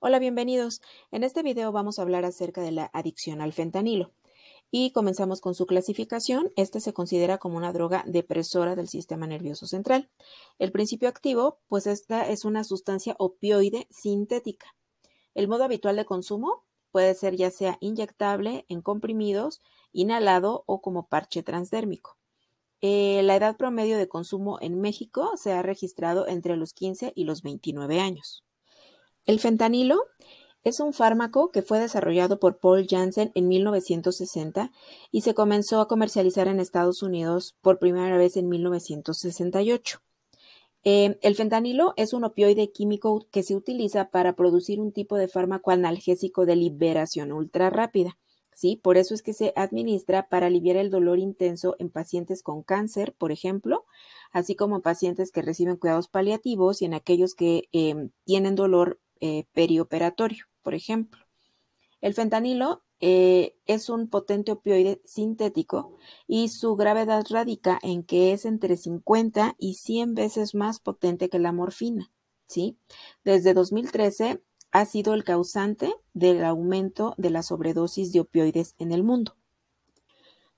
Hola, bienvenidos. En este video vamos a hablar acerca de la adicción al fentanilo. Y comenzamos con su clasificación. Este se considera como una droga depresora del sistema nervioso central. El principio activo, pues esta es una sustancia opioide sintética. El modo habitual de consumo puede ser ya sea inyectable, en comprimidos, inhalado o como parche transdérmico. Eh, la edad promedio de consumo en México se ha registrado entre los 15 y los 29 años. El fentanilo es un fármaco que fue desarrollado por Paul Janssen en 1960 y se comenzó a comercializar en Estados Unidos por primera vez en 1968. Em, el fentanilo es un opioide químico que se utiliza para producir un tipo de fármaco analgésico de liberación ultra rápida. ¿sí? Por eso es que se administra para aliviar el dolor intenso en pacientes con cáncer, por ejemplo, así como en pacientes que reciben cuidados paliativos y en aquellos que em, tienen dolor eh, perioperatorio, por ejemplo. El fentanilo eh, es un potente opioide sintético y su gravedad radica en que es entre 50 y 100 veces más potente que la morfina. ¿sí? Desde 2013 ha sido el causante del aumento de la sobredosis de opioides en el mundo.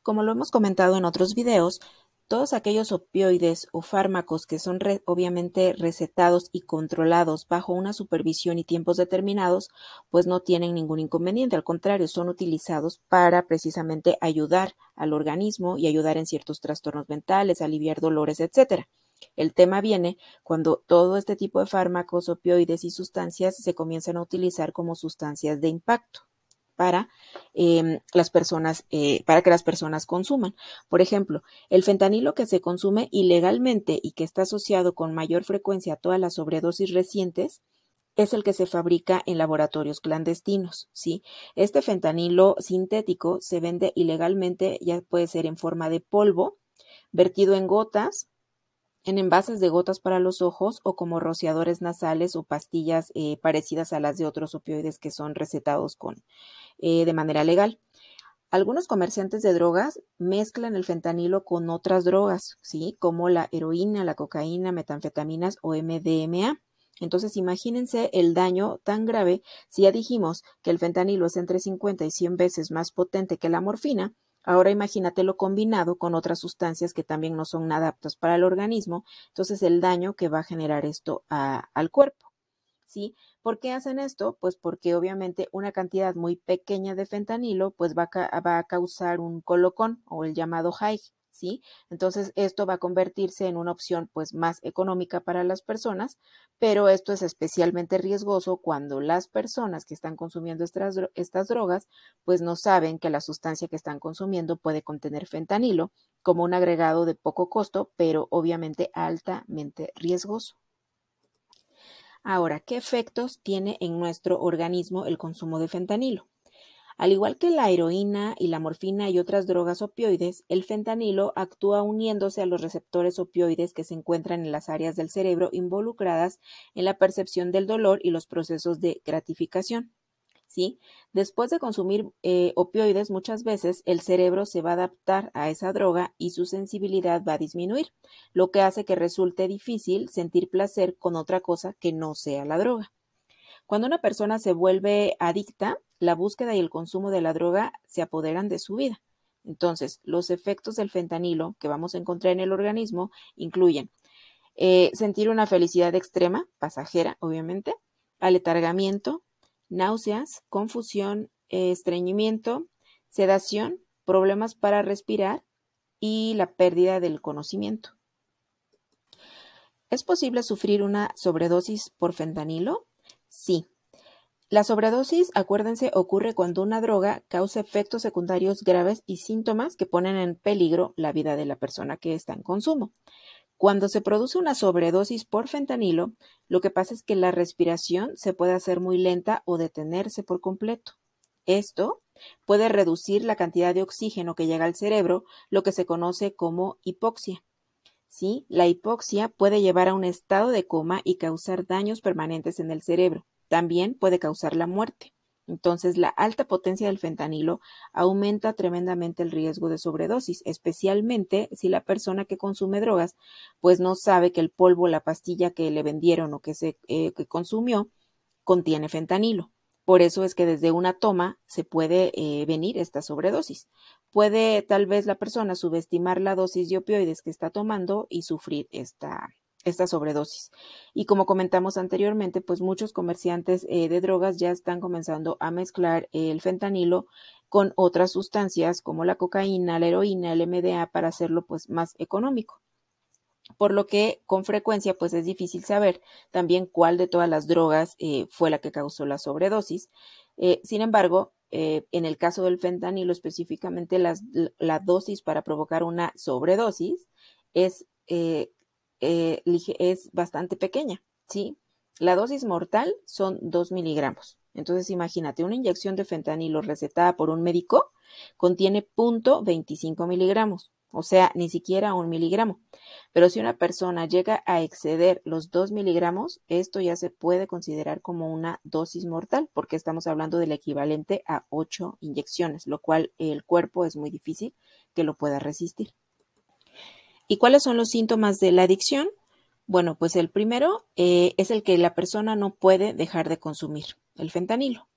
Como lo hemos comentado en otros videos, todos aquellos opioides o fármacos que son obviamente recetados y controlados bajo una supervisión y tiempos determinados, pues no tienen ningún inconveniente. Al contrario, son utilizados para precisamente ayudar al organismo y ayudar en ciertos trastornos mentales, aliviar dolores, etc. El tema viene cuando todo este tipo de fármacos, opioides y sustancias se comienzan a utilizar como sustancias de impacto para, em, las personas, eh, para que las personas consuman. Por ejemplo, el fentanilo que se consume ilegalmente y que está asociado con mayor frecuencia a todas las sobredosis recientes, es el que se fabrica en laboratorios clandestinos, ¿sí? Este fentanilo sintético se vende ilegalmente, ya puede ser en forma de polvo, vertido en gotas, en envases de gotas para los ojos o como rociadores nasales o pastillas eh, parecidas a las de otros opioides que son recetados con, eh, de manera legal. Algunos comerciantes de drogas mezclan el fentanilo con otras drogas, ¿sí? Como la heroína, la cocaína, metanfetaminas o MDMA. Entonces, imagínense el daño tan grave si ya dijimos que el fentanilo es entre 50 y 100 veces más potente que la morfina. Ahora imagínatelo combinado con otras sustancias que también no son aptas para el organismo. Entonces, el daño que va a generar esto al cuerpo. ¿sí? ¿Por qué hacen esto? Pues porque obviamente una cantidad muy pequeña de fentanilo pues va a, causar un colocón o el llamado high, ¿sí? Entonces esto va a convertirse en una opción pues más económica para las personas, pero esto es especialmente riesgoso cuando las personas que están consumiendo estas, estas drogas pues no saben que la sustancia que están consumiendo puede contener fentanilo como un agregado de poco costo, pero obviamente altamente riesgoso. Ahora, ¿qué efectos tiene en nuestro organismo el consumo de fentanilo? Al igual que la heroína y la morfina y otras drogas opioides, el fentanilo actúa uniéndose a los receptores opioides que se encuentran en las áreas del cerebro involucradas en la percepción del dolor y los procesos de gratificación. ¿sí? Después de consumir eh, opioides, muchas veces el cerebro se va a adaptar a esa droga y su sensibilidad va a disminuir, lo que hace que resulte difícil sentir placer con otra cosa que no sea la droga. Cuando una persona se vuelve adicta, la búsqueda y el consumo de la droga se apoderan de su vida. Entonces, los efectos del fentanilo que vamos a encontrar en el organismo incluyen eh, sentir una felicidad extrema, pasajera, obviamente, aletargamiento, náuseas, confusión, estreñimiento, sedación, problemas para respirar y la pérdida del conocimiento. ¿Es posible sufrir una sobredosis por fentanilo? Sí. La sobredosis, acuérdense, ocurre cuando una droga causa efectos secundarios graves y síntomas que ponen en peligro la vida de la persona que está en consumo. Cuando se produce una sobredosis por fentanilo, lo que pasa es que la respiración se puede hacer muy lenta o detenerse por completo. Esto puede reducir la cantidad de oxígeno que llega al cerebro, lo que se conoce como hipoxia. ¿Sí? La hipoxia puede llevar a un estado de coma y causar daños permanentes en el cerebro. También puede causar la muerte. Entonces, la alta potencia del fentanilo aumenta tremendamente el riesgo de sobredosis, especialmente si la persona que consume drogas, pues no sabe que el polvo, la pastilla que le vendieron o que se eh, consumió, contiene fentanilo. Por eso es que desde una toma se puede eh, venir esta sobredosis. Puede tal vez la persona subestimar la dosis de opioides que está tomando y sufrir esta, esta sobredosis. Y como comentamos anteriormente, pues muchos comerciantes eh, de drogas ya están comenzando a mezclar el fentanilo con otras sustancias como la cocaína, la heroína, el MDA para hacerlo pues más económico por lo que con frecuencia pues es difícil saber también cuál de todas las drogas eh, fue la que causó la sobredosis. Eh, sin embargo, en el caso del fentanilo específicamente la dosis para provocar una sobredosis es eh, es bastante pequeña, ¿sí? La dosis mortal son 2 miligramos. Entonces, imagínate, una inyección de fentanilo recetada por un médico contiene 0.25 miligramos, o sea, ni siquiera un miligramo. Pero si una persona llega a exceder los 2 miligramos, esto ya se puede considerar como una dosis mortal, porque estamos hablando del equivalente a 8 inyecciones, lo cual el cuerpo es muy difícil que lo pueda resistir. ¿Y cuáles son los síntomas de la adicción? Bueno, pues el primero eh, es el que la persona no puede dejar de consumir, el fentanilo.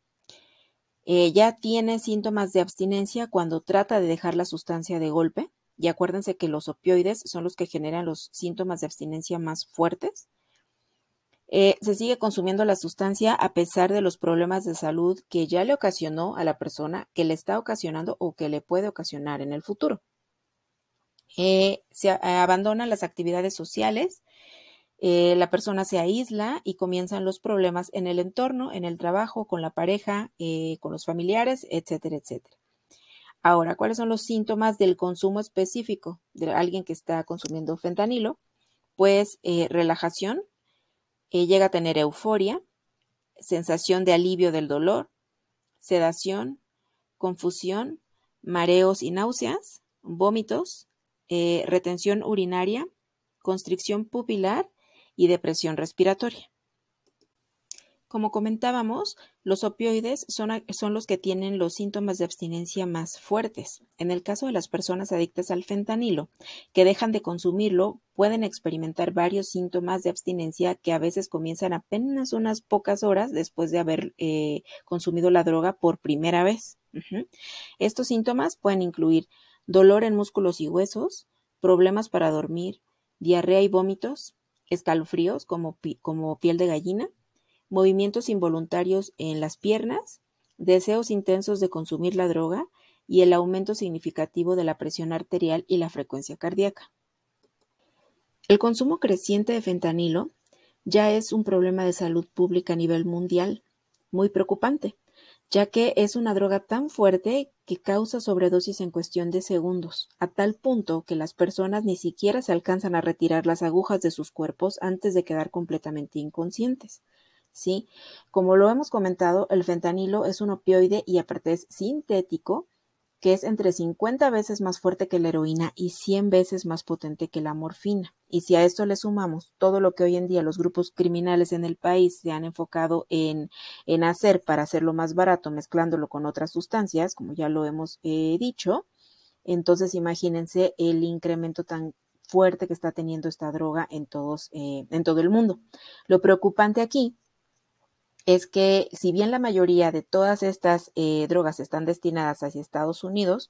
Eh, ya tiene síntomas de abstinencia cuando trata de dejar la sustancia de golpe. Y acuérdense que los opioides son los que generan los síntomas de abstinencia más fuertes. Eh, se sigue consumiendo la sustancia a pesar de los problemas de salud que ya le ocasionó a la persona, que le está ocasionando o que le puede ocasionar en el futuro. Eh, se eh, abandonan las actividades sociales, eh, la persona se aísla y comienzan los problemas en el entorno, en el trabajo, con la pareja, con los familiares, etcétera, etcétera. Ahora, ¿cuáles son los síntomas del consumo específico de alguien que está consumiendo fentanilo? Pues relajación, llega a tener euforia, sensación de alivio del dolor, sedación, confusión, mareos y náuseas, vómitos, eh, retención urinaria, constricción pupilar y depresión respiratoria. Como comentábamos, los opioides son, son, los que tienen los síntomas de abstinencia más fuertes. En el caso de las personas adictas al fentanilo, que dejan de consumirlo, pueden experimentar varios síntomas de abstinencia que a veces comienzan apenas unas pocas horas después de haber eh, consumido la droga por primera vez. Estos síntomas pueden incluir dolor en músculos y huesos, problemas para dormir, diarrea y vómitos, escalofríos como, como piel de gallina, movimientos involuntarios en las piernas, deseos intensos de consumir la droga y el aumento significativo de la presión arterial y la frecuencia cardíaca. El consumo creciente de fentanilo ya es un problema de salud pública a nivel mundial muy preocupante, ya que es una droga tan fuerte que causa sobredosis en cuestión de segundos, a tal punto que las personas ni siquiera se alcanzan a retirar las agujas de sus cuerpos antes de quedar completamente inconscientes. ¿Sí? Como lo hemos comentado, el fentanilo es un opioide y aparte es sintético, que es entre 50 veces más fuerte que la heroína y 100 veces más potente que la morfina. Y si a esto le sumamos todo lo que hoy en día los grupos criminales en el país se han enfocado en, hacer para hacerlo más barato, mezclándolo con otras sustancias, como ya lo hemos eh, dicho, entonces imagínense el incremento tan fuerte que está teniendo esta droga en, todos, eh, en todo el mundo. Lo preocupante aquí es que si bien la mayoría de todas estas eh, drogas están destinadas hacia Estados Unidos,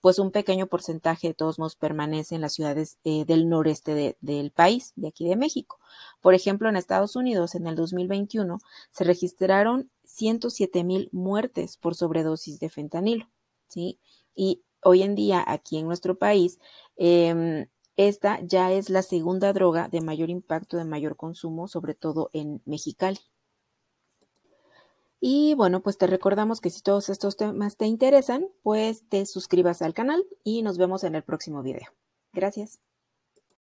pues un pequeño porcentaje de todos nos permanece en las ciudades eh, del noreste del país, de aquí de México. Por ejemplo, en Estados Unidos en el 2021 se registraron 107 mil muertes por sobredosis de fentanilo, ¿sí? Y hoy en día aquí en nuestro país, em, esta ya es la segunda droga de mayor impacto, de mayor consumo, sobre todo en Mexicali. Y bueno, pues te recordamos que si todos estos temas te interesan, pues te suscribas al canal y nos vemos en el próximo video. Gracias.